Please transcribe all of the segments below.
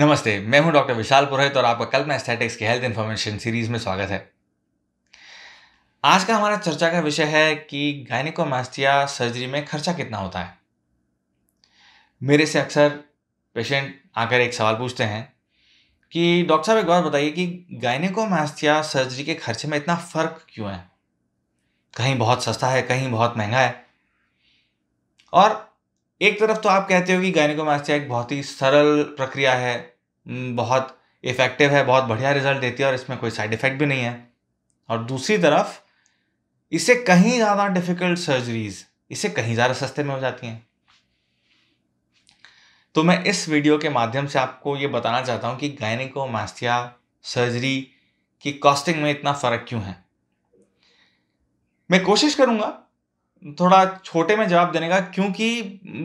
नमस्ते मैं हूं डॉक्टर विशाल पुरोहित और आपका कल्पना एस्थेटिक्स की हेल्थ इन्फॉर्मेशन सीरीज में स्वागत है आज का हमारा चर्चा का विषय है कि गायनिकोमास्टिया सर्जरी में खर्चा कितना होता है मेरे से अक्सर पेशेंट आकर एक सवाल पूछते हैं कि डॉक्टर साहब एक बात बताइए कि गायनिकोमास्टिया सर्जरी के खर्चे में इतना फ़र्क क्यों है कहीं बहुत सस्ता है कहीं बहुत महंगा है और एक तरफ तो आप कहते हो कि गायनिकोमास्टिया एक बहुत ही सरल प्रक्रिया है हम्म, बहुत इफ़ेक्टिव है बहुत बढ़िया रिजल्ट देती है और इसमें कोई साइड इफ़ेक्ट भी नहीं है और दूसरी तरफ इसे कहीं ज़्यादा डिफ़िकल्ट सर्जरीज इसे कहीं ज़्यादा सस्ते में हो जाती हैं तो मैं इस वीडियो के माध्यम से आपको ये बताना चाहता हूँ कि गायनिकोमास्टिया सर्जरी की कॉस्टिंग में इतना फ़र्क क्यों है मैं कोशिश करूँगा थोड़ा छोटे में जवाब देने का क्योंकि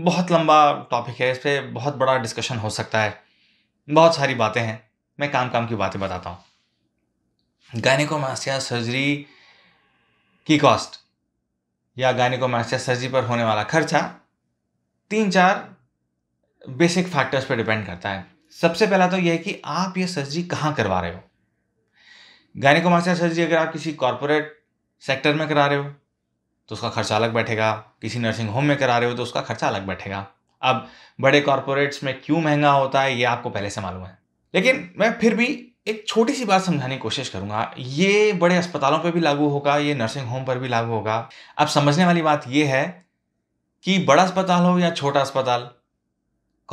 बहुत लंबा टॉपिक है इस पर बहुत बड़ा डिस्कशन हो सकता है बहुत सारी बातें हैं मैं काम काम की बातें बताता हूँ गायनिकोमास्टिया सर्जरी की कॉस्ट या गायनिकोमास्टिया सर्जरी पर होने वाला खर्चा तीन चार बेसिक फैक्टर्स पर डिपेंड करता है सबसे पहला तो यह है कि आप ये सर्जरी कहाँ करवा रहे हो गायनिकोमास्टिया सर्जरी अगर आप किसी कॉरपोरेट सेक्टर में करा रहे हो तो उसका खर्चा अलग बैठेगा किसी नर्सिंग होम में करा रहे हो तो उसका खर्चा अलग बैठेगा अब बड़े कॉरपोरेट्स में क्यों महंगा होता है ये आपको पहले से मालूम है लेकिन मैं फिर भी एक छोटी सी बात समझाने की कोशिश करूंगा ये बड़े अस्पतालों पर भी लागू होगा ये नर्सिंग होम पर भी लागू होगा अब समझने वाली बात यह है कि बड़ा अस्पताल हो या छोटा अस्पताल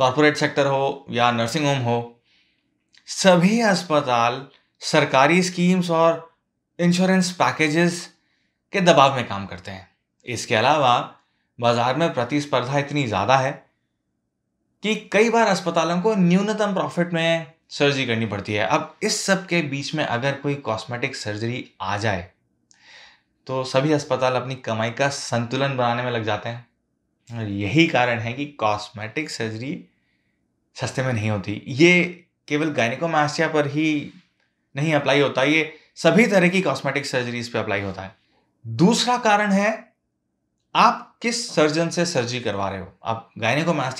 कॉरपोरेट सेक्टर हो या नर्सिंग होम हो सभी अस्पताल सरकारी स्कीम्स और इंश्योरेंस पैकेजेस के दबाव में काम करते हैं इसके अलावा बाजार में प्रतिस्पर्धा इतनी ज़्यादा है कि कई बार अस्पतालों को न्यूनतम प्रॉफिट में सर्जरी करनी पड़ती है अब इस सब के बीच में अगर कोई कॉस्मेटिक सर्जरी आ जाए तो सभी अस्पताल अपनी कमाई का संतुलन बनाने में लग जाते हैं और यही कारण है कि कॉस्मेटिक सर्जरी सस्ते में नहीं होती ये केवल गायनिकोमास्टिया पर ही नहीं अप्लाई होता ये सभी तरह की कॉस्मेटिक सर्जरीज पे अप्लाई होता है दूसरा कारण है आप किस सर्जन से सर्जरी करवा रहे हो आप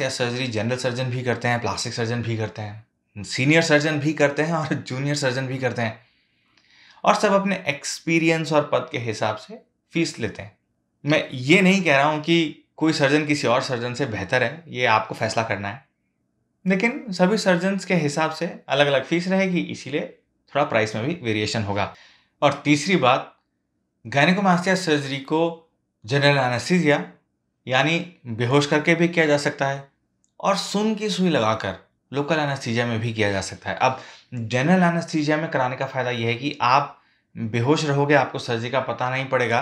या सर्जरी जनरल सर्जन भी करते हैं प्लास्टिक सर्जन भी करते हैं सीनियर सर्जन भी करते हैं और जूनियर सर्जन भी करते हैं और सब अपने एक्सपीरियंस और पद के हिसाब से फीस लेते हैं मैं ये नहीं कह रहा हूँ कि कोई सर्जन किसी और सर्जन से बेहतर है ये आपको फैसला करना है लेकिन सभी सर्जन के हिसाब से अलग अलग फीस रहेगी इसीलिए थोड़ा प्राइस में भी वेरिएशन होगा और तीसरी बात गायनिकोमास्टिया सर्जरी को जनरल एनासीजिया यानी बेहोश करके भी किया जा सकता है और सुन की सुई लगाकर लोकल एनेस्थीसिया में भी किया जा सकता है अब जनरल एनेस्थीसिया में कराने का फ़ायदा यह है कि आप बेहोश रहोगे आपको सर्जरी का पता नहीं पड़ेगा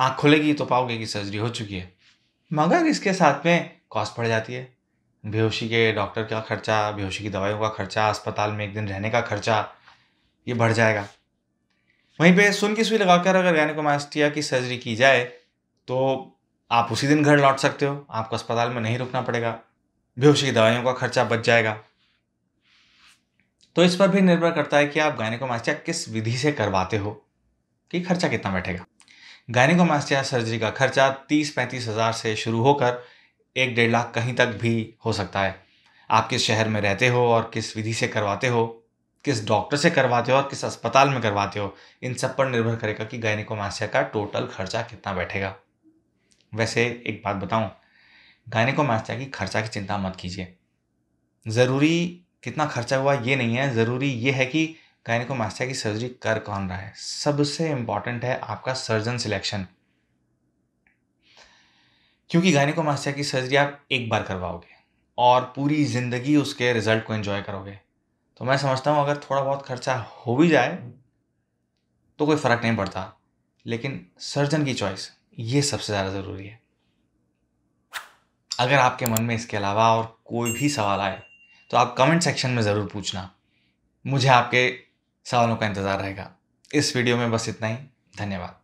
आँख खुलेगी तो पाओगे कि सर्जरी हो चुकी है मगर इसके साथ में कॉस्ट पड़ जाती है बेहोशी के डॉक्टर का खर्चा बेहोशी की दवाइयों का खर्चा अस्पताल में एक दिन रहने का खर्चा ये बढ़ जाएगा वहीं पे सुन की सुई लगाकर अगर गैनिकोमास्टिया की सर्जरी की जाए तो आप उसी दिन घर लौट सकते हो आपको अस्पताल में नहीं रुकना पड़ेगा बेहोशी की दवाइयों का खर्चा बच जाएगा तो इस पर भी निर्भर करता है कि आप गायनिकोमास्टिया किस विधि से करवाते हो कि खर्चा कितना बैठेगा गायनिकोमास्टिया सर्जरी का खर्चा तीस पैंतीस हज़ार से शुरू होकर एक डेढ़ लाख कहीं तक भी हो सकता है आप किस शहर में रहते हो और किस विधि से करवाते हो किस डॉक्टर से करवाते हो और किस अस्पताल में करवाते हो इन सब पर निर्भर करेगा कि गायनिकोमास्टिया का टोटल खर्चा कितना बैठेगा वैसे एक बात बताऊं गायनिकोमास्टिया की खर्चा की चिंता मत कीजिए ज़रूरी कितना खर्चा हुआ ये नहीं है ज़रूरी ये है कि गायनिकोमास्टिया की सर्जरी कर कौन रहा है सबसे इम्पॉर्टेंट है आपका सर्जन सिलेक्शन क्योंकि गायनिकोमास्टिया की सर्जरी आप एक बार करवाओगे और पूरी ज़िंदगी उसके रिजल्ट को एंजॉय करोगे तो मैं समझता हूँ अगर थोड़ा बहुत खर्चा हो भी जाए तो कोई फ़र्क नहीं पड़ता लेकिन सर्जन की चॉइस ये सबसे ज़्यादा ज़रूरी है अगर आपके मन में इसके अलावा और कोई भी सवाल आए तो आप कमेंट सेक्शन में ज़रूर पूछना मुझे आपके सवालों का इंतज़ार रहेगा इस वीडियो में बस इतना ही धन्यवाद